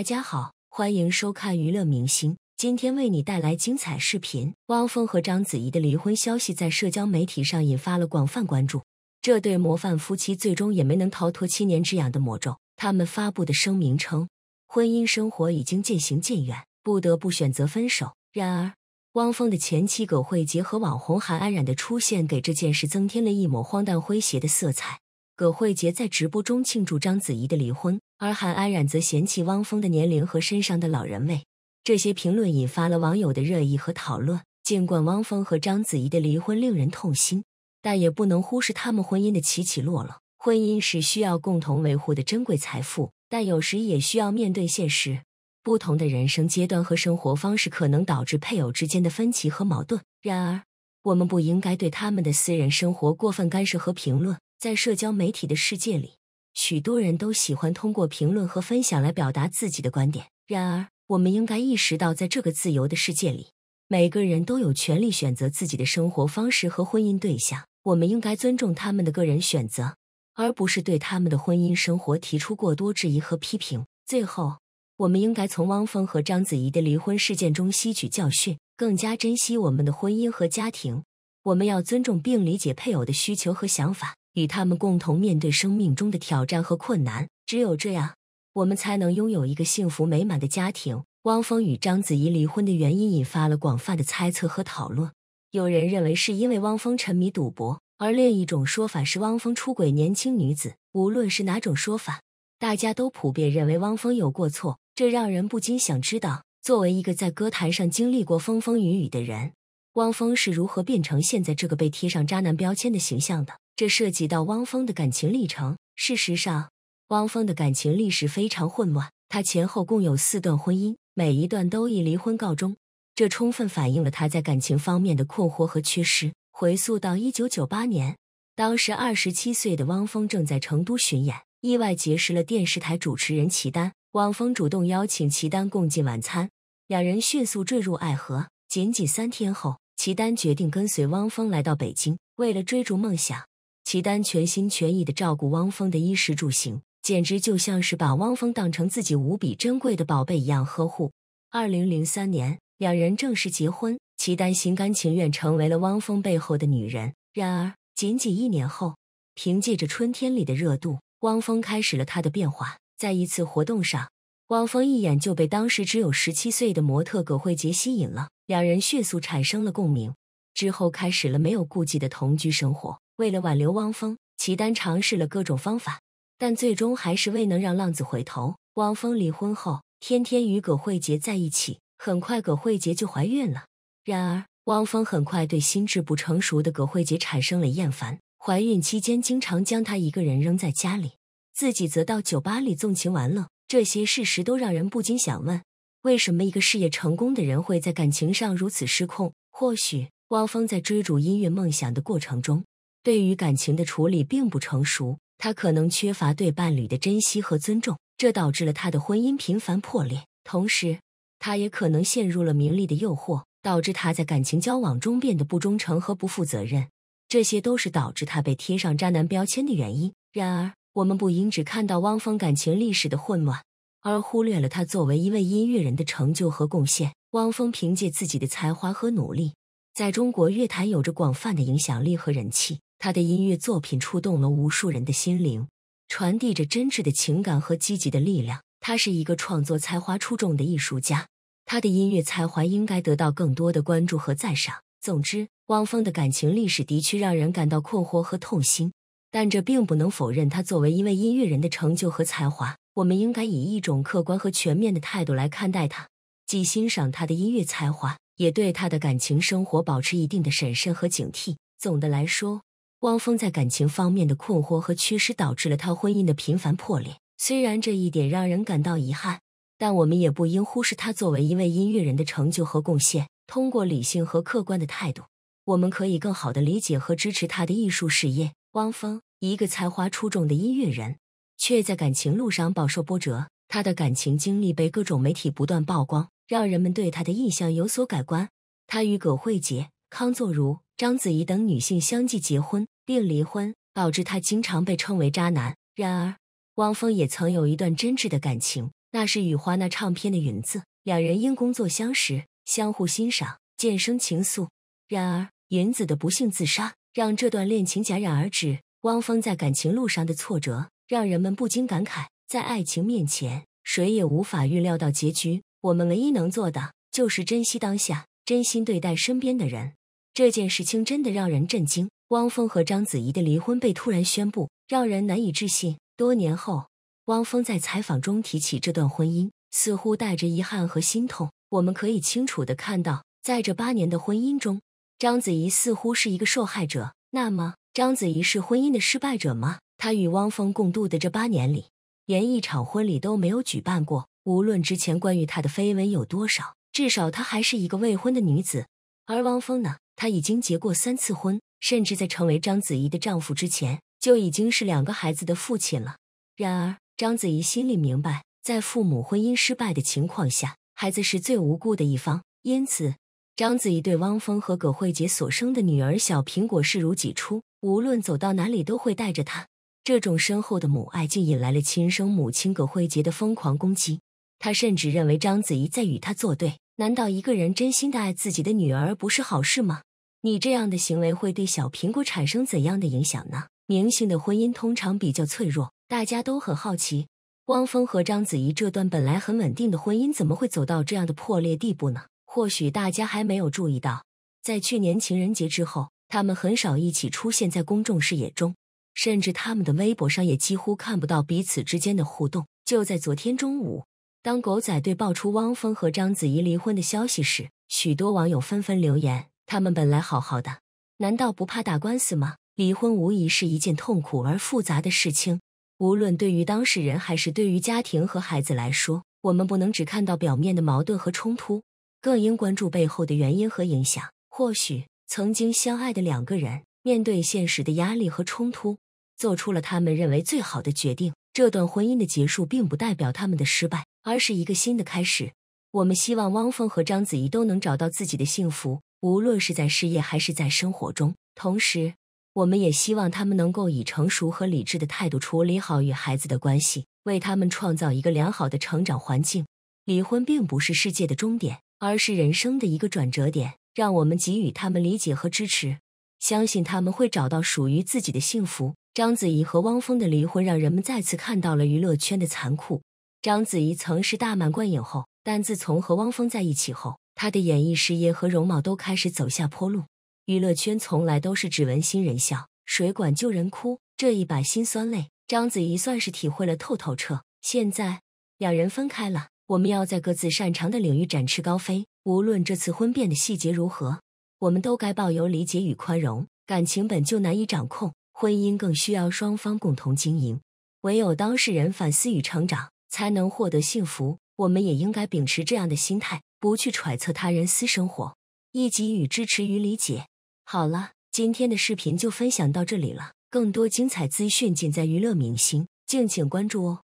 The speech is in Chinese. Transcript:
大家好，欢迎收看娱乐明星。今天为你带来精彩视频。汪峰和章子怡的离婚消息在社交媒体上引发了广泛关注。这对模范夫妻最终也没能逃脱七年之痒的魔咒。他们发布的声明称，婚姻生活已经渐行渐远，不得不选择分手。然而，汪峰的前妻葛荟婕和网红韩安冉的出现，给这件事增添了一抹荒诞诙谐的色彩。葛荟婕在直播中庆祝章子怡的离婚，而韩安冉则嫌弃汪峰的年龄和身上的老人味。这些评论引发了网友的热议和讨论。尽管汪峰和章子怡的离婚令人痛心，但也不能忽视他们婚姻的起起落落。婚姻是需要共同维护的珍贵财富，但有时也需要面对现实。不同的人生阶段和生活方式可能导致配偶之间的分歧和矛盾。然而，我们不应该对他们的私人生活过分干涉和评论。在社交媒体的世界里，许多人都喜欢通过评论和分享来表达自己的观点。然而，我们应该意识到，在这个自由的世界里，每个人都有权利选择自己的生活方式和婚姻对象。我们应该尊重他们的个人选择，而不是对他们的婚姻生活提出过多质疑和批评。最后，我们应该从汪峰和章子怡的离婚事件中吸取教训，更加珍惜我们的婚姻和家庭。我们要尊重并理解配偶的需求和想法。与他们共同面对生命中的挑战和困难，只有这样，我们才能拥有一个幸福美满的家庭。汪峰与章子怡离婚的原因引发了广泛的猜测和讨论。有人认为是因为汪峰沉迷赌博，而另一种说法是汪峰出轨年轻女子。无论是哪种说法，大家都普遍认为汪峰有过错。这让人不禁想知道，作为一个在歌坛上经历过风风雨雨的人，汪峰是如何变成现在这个被贴上“渣男”标签的形象的？这涉及到汪峰的感情历程。事实上，汪峰的感情历史非常混乱，他前后共有四段婚姻，每一段都以离婚告终。这充分反映了他在感情方面的困惑和缺失。回溯到一九九八年，当时二十七岁的汪峰正在成都巡演，意外结识了电视台主持人齐丹。汪峰主动邀请齐丹共进晚餐，两人迅速坠入爱河。仅仅三天后，齐丹决定跟随汪峰来到北京，为了追逐梦想。齐丹全心全意的照顾汪峰的衣食住行，简直就像是把汪峰当成自己无比珍贵的宝贝一样呵护。二零零三年，两人正式结婚，齐丹心甘情愿成为了汪峰背后的女人。然而，仅仅一年后，凭借着《春天里的热度》，汪峰开始了他的变化。在一次活动上，汪峰一眼就被当时只有十七岁的模特葛荟婕吸引了，两人迅速产生了共鸣，之后开始了没有顾忌的同居生活。为了挽留汪峰，齐丹尝试了各种方法，但最终还是未能让浪子回头。汪峰离婚后，天天与葛慧杰在一起，很快葛慧杰就怀孕了。然而，汪峰很快对心智不成熟的葛慧杰产生了厌烦，怀孕期间经常将她一个人扔在家里，自己则到酒吧里纵情玩乐。这些事实都让人不禁想问：为什么一个事业成功的人会在感情上如此失控？或许，汪峰在追逐音乐梦想的过程中。对于感情的处理并不成熟，他可能缺乏对伴侣的珍惜和尊重，这导致了他的婚姻频繁破裂。同时，他也可能陷入了名利的诱惑，导致他在感情交往中变得不忠诚和不负责任。这些都是导致他被贴上“渣男”标签的原因。然而，我们不应只看到汪峰感情历史的混乱，而忽略了他作为一位音乐人的成就和贡献。汪峰凭借自己的才华和努力，在中国乐坛有着广泛的影响力和人气。他的音乐作品触动了无数人的心灵，传递着真挚的情感和积极的力量。他是一个创作才华出众的艺术家，他的音乐才华应该得到更多的关注和赞赏。总之，汪峰的感情历史的确让人感到困惑和痛心，但这并不能否认他作为一位音乐人的成就和才华。我们应该以一种客观和全面的态度来看待他，既欣赏他的音乐才华，也对他的感情生活保持一定的审慎和警惕。总的来说。汪峰在感情方面的困惑和缺失，导致了他婚姻的频繁破裂。虽然这一点让人感到遗憾，但我们也不应忽视他作为一位音乐人的成就和贡献。通过理性和客观的态度，我们可以更好的理解和支持他的艺术事业。汪峰，一个才华出众的音乐人，却在感情路上饱受波折。他的感情经历被各种媒体不断曝光，让人们对他的印象有所改观。他与葛荟婕、康作如。章子怡等女性相继结婚并离婚，导致她经常被称为渣男。然而，汪峰也曾有一段真挚的感情，那是雨花那唱片的云子，两人因工作相识，相互欣赏，渐生情愫。然而，云子的不幸自杀让这段恋情戛然而止。汪峰在感情路上的挫折，让人们不禁感慨：在爱情面前，谁也无法预料到结局。我们唯一能做的，就是珍惜当下，真心对待身边的人。这件事情真的让人震惊。汪峰和章子怡的离婚被突然宣布，让人难以置信。多年后，汪峰在采访中提起这段婚姻，似乎带着遗憾和心痛。我们可以清楚的看到，在这八年的婚姻中，章子怡似乎是一个受害者。那么，章子怡是婚姻的失败者吗？她与汪峰共度的这八年里，连一场婚礼都没有举办过。无论之前关于她的绯闻有多少，至少她还是一个未婚的女子。而汪峰呢？她已经结过三次婚，甚至在成为章子怡的丈夫之前，就已经是两个孩子的父亲了。然而，章子怡心里明白，在父母婚姻失败的情况下，孩子是最无辜的一方。因此，章子怡对汪峰和葛慧杰所生的女儿小苹果视如己出，无论走到哪里都会带着她。这种深厚的母爱竟引来了亲生母亲葛慧杰的疯狂攻击。她甚至认为章子怡在与她作对。难道一个人真心的爱自己的女儿不是好事吗？你这样的行为会对小苹果产生怎样的影响呢？明星的婚姻通常比较脆弱，大家都很好奇，汪峰和章子怡这段本来很稳定的婚姻怎么会走到这样的破裂地步呢？或许大家还没有注意到，在去年情人节之后，他们很少一起出现在公众视野中，甚至他们的微博上也几乎看不到彼此之间的互动。就在昨天中午，当狗仔队爆出汪峰和章子怡离婚的消息时，许多网友纷纷留言。他们本来好好的，难道不怕打官司吗？离婚无疑是一件痛苦而复杂的事情，无论对于当事人还是对于家庭和孩子来说，我们不能只看到表面的矛盾和冲突，更应关注背后的原因和影响。或许曾经相爱的两个人，面对现实的压力和冲突，做出了他们认为最好的决定。这段婚姻的结束，并不代表他们的失败，而是一个新的开始。我们希望汪峰和章子怡都能找到自己的幸福，无论是在事业还是在生活中。同时，我们也希望他们能够以成熟和理智的态度处理好与孩子的关系，为他们创造一个良好的成长环境。离婚并不是世界的终点，而是人生的一个转折点。让我们给予他们理解和支持，相信他们会找到属于自己的幸福。章子怡和汪峰的离婚，让人们再次看到了娱乐圈的残酷。章子怡曾是大满贯影后，但自从和汪峰在一起后，她的演艺事业和容貌都开始走下坡路。娱乐圈从来都是只闻新人笑，谁管旧人哭，这一把辛酸泪，章子怡算是体会了透透彻。现在两人分开了，我们要在各自擅长的领域展翅高飞。无论这次婚变的细节如何，我们都该抱有理解与宽容。感情本就难以掌控，婚姻更需要双方共同经营，唯有当事人反思与成长。才能获得幸福。我们也应该秉持这样的心态，不去揣测他人私生活，以给予支持与理解。好了，今天的视频就分享到这里了。更多精彩资讯，尽在娱乐明星，敬请关注哦。